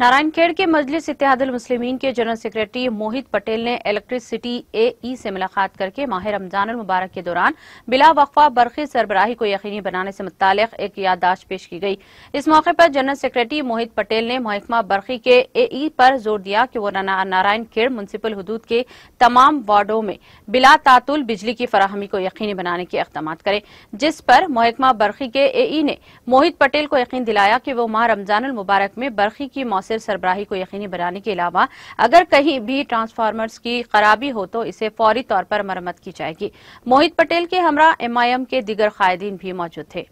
नारायणखेड़ के मजलिस इतिहादुल मुस्लिमीन के general secretary मोहित पटेल ने इलेक्ट्रिसिटी एई से मुलाकात करके माह रमजान मुबारक के दौरान बिला वक्फा बरखी सरबराही को यकीनी बनाने से मुतल एक याददाश्त पेश की गई इस मौके पर जनरल सेक्रेटरी मोहित पटेल ने महकमा बरखी के एई पर जोर दिया कि नारायण नारायणखेड़ म्यूनसिपल हदूद के तमाम वार्डो में बिला तातुल बिजली की फराहमी को यकीनी बनाने के इकदाम करें जिस पर महकमा बरखी के एई ने मोहित पटेल को यकीन दिलाया कि वह माह रमजान मुबारक में बरखी की मुतासर सरबराही को यकीनी बनाने के अलावा अगर कहीं भी ट्रांसफार्मर्स की खराबी हो तो इसे फौरी तौर पर मरम्मत की जाएगी मोहित पटेल के हमरा एमआईएम के दिगर कायदीन भी मौजूद थे